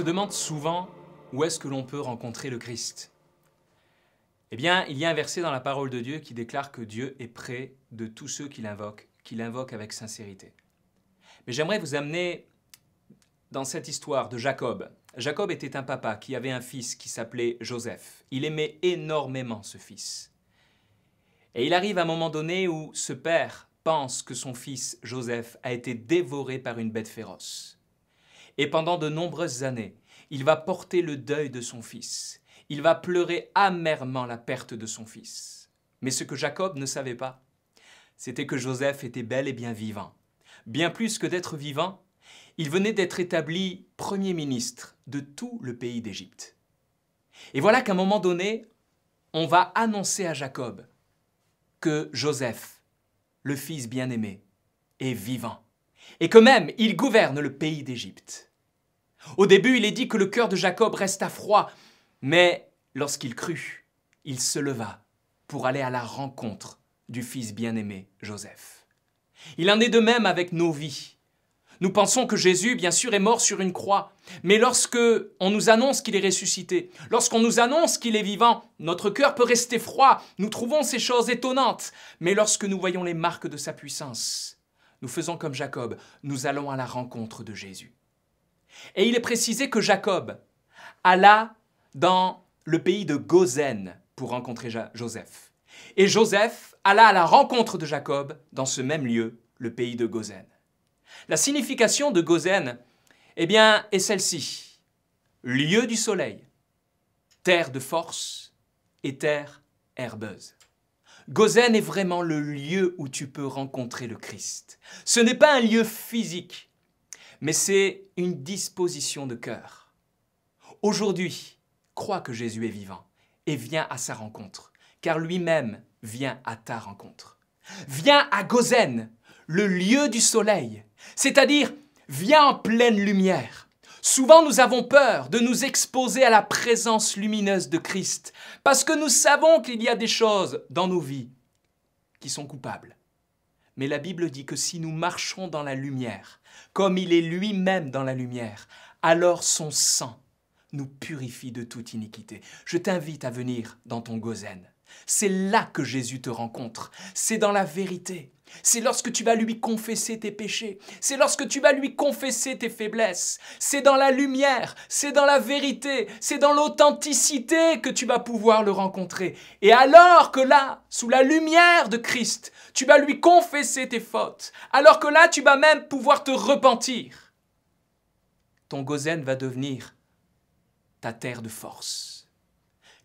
se demande souvent où est-ce que l'on peut rencontrer le Christ. Eh bien, il y a un verset dans la parole de Dieu qui déclare que Dieu est près de tous ceux qui l'invoquent, qui l'invoquent avec sincérité. Mais j'aimerais vous amener dans cette histoire de Jacob. Jacob était un papa qui avait un fils qui s'appelait Joseph. Il aimait énormément ce fils. Et il arrive à un moment donné où ce père pense que son fils Joseph a été dévoré par une bête féroce. Et pendant de nombreuses années, il va porter le deuil de son fils. Il va pleurer amèrement la perte de son fils. Mais ce que Jacob ne savait pas, c'était que Joseph était bel et bien vivant. Bien plus que d'être vivant, il venait d'être établi premier ministre de tout le pays d'Égypte. Et voilà qu'à un moment donné, on va annoncer à Jacob que Joseph, le fils bien-aimé, est vivant, et que même il gouverne le pays d'Égypte. Au début, il est dit que le cœur de Jacob resta froid, mais lorsqu'il crut, il se leva pour aller à la rencontre du fils bien-aimé Joseph. Il en est de même avec nos vies. Nous pensons que Jésus, bien sûr, est mort sur une croix, mais lorsque on nous annonce qu'il est ressuscité, lorsqu'on nous annonce qu'il est vivant, notre cœur peut rester froid, nous trouvons ces choses étonnantes, mais lorsque nous voyons les marques de sa puissance, nous faisons comme Jacob, nous allons à la rencontre de Jésus. Et il est précisé que Jacob alla dans le pays de Gozen pour rencontrer Joseph. Et Joseph alla à la rencontre de Jacob dans ce même lieu, le pays de Gozen. La signification de Gozen, eh bien, est celle-ci. Lieu du soleil, terre de force et terre herbeuse. Gozen est vraiment le lieu où tu peux rencontrer le Christ. Ce n'est pas un lieu physique, mais c'est une disposition de cœur. Aujourd'hui, crois que Jésus est vivant et viens à sa rencontre, car lui-même vient à ta rencontre. Viens à Gozen, le lieu du soleil, c'est-à-dire viens en pleine lumière. Souvent nous avons peur de nous exposer à la présence lumineuse de Christ, parce que nous savons qu'il y a des choses dans nos vies qui sont coupables, mais la Bible dit que si nous marchons dans la lumière, comme il est lui-même dans la lumière, alors son sang nous purifie de toute iniquité. Je t'invite à venir dans ton Gozen. C'est là que Jésus te rencontre. C'est dans la vérité. C'est lorsque tu vas lui confesser tes péchés. C'est lorsque tu vas lui confesser tes faiblesses. C'est dans la lumière, c'est dans la vérité, c'est dans l'authenticité que tu vas pouvoir le rencontrer. Et alors que là, sous la lumière de Christ, tu vas lui confesser tes fautes. Alors que là, tu vas même pouvoir te repentir. Ton gozen va devenir ta terre de force.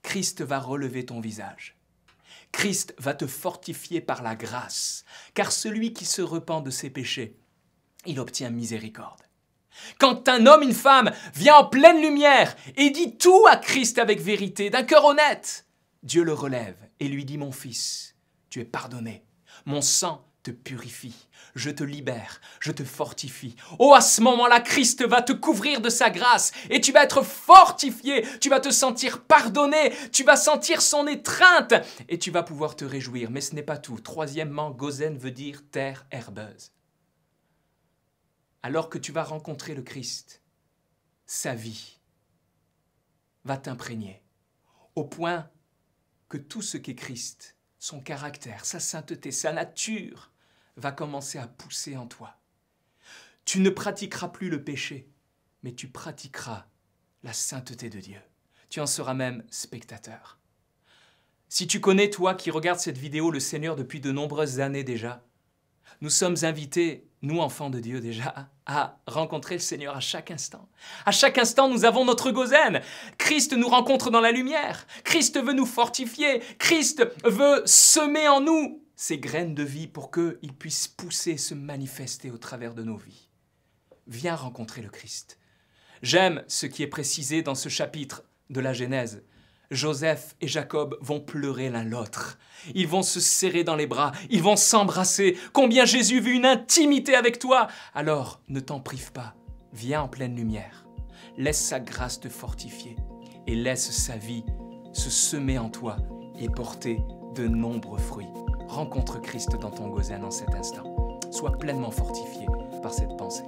Christ va relever ton visage. Christ va te fortifier par la grâce, car celui qui se repent de ses péchés, il obtient miséricorde. Quand un homme, une femme, vient en pleine lumière et dit tout à Christ avec vérité, d'un cœur honnête, Dieu le relève et lui dit, mon fils, tu es pardonné, mon sang te purifie, je te libère, je te fortifie. Oh, à ce moment-là, Christ va te couvrir de sa grâce et tu vas être fortifié, tu vas te sentir pardonné, tu vas sentir son étreinte et tu vas pouvoir te réjouir. Mais ce n'est pas tout. Troisièmement, Gozen veut dire terre herbeuse. Alors que tu vas rencontrer le Christ, sa vie va t'imprégner au point que tout ce qu'est Christ, son caractère, sa sainteté, sa nature, va commencer à pousser en toi. Tu ne pratiqueras plus le péché, mais tu pratiqueras la sainteté de Dieu. Tu en seras même spectateur. Si tu connais, toi qui regardes cette vidéo, le Seigneur depuis de nombreuses années déjà, nous sommes invités, nous enfants de Dieu déjà, à rencontrer le Seigneur à chaque instant. À chaque instant, nous avons notre gozène Christ nous rencontre dans la lumière. Christ veut nous fortifier. Christ veut semer en nous ces graines de vie pour qu'ils puissent pousser, se manifester au travers de nos vies. Viens rencontrer le Christ. J'aime ce qui est précisé dans ce chapitre de la Genèse. Joseph et Jacob vont pleurer l'un l'autre. Ils vont se serrer dans les bras, ils vont s'embrasser. Combien Jésus veut une intimité avec toi Alors ne t'en prive pas, viens en pleine lumière. Laisse sa grâce te fortifier et laisse sa vie se semer en toi et porter de nombreux fruits. Rencontre Christ dans ton gozen en cet instant. Sois pleinement fortifié par cette pensée.